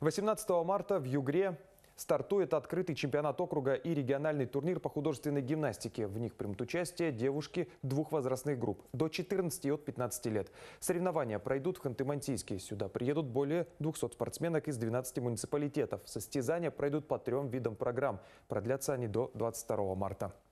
18 марта в Югре стартует открытый чемпионат округа и региональный турнир по художественной гимнастике. В них примут участие девушки двух возрастных групп – до 14 и от 15 лет. Соревнования пройдут в Ханты-Мансийске. Сюда приедут более 200 спортсменок из 12 муниципалитетов. Состязания пройдут по трем видам программ. Продлятся они до 22 марта.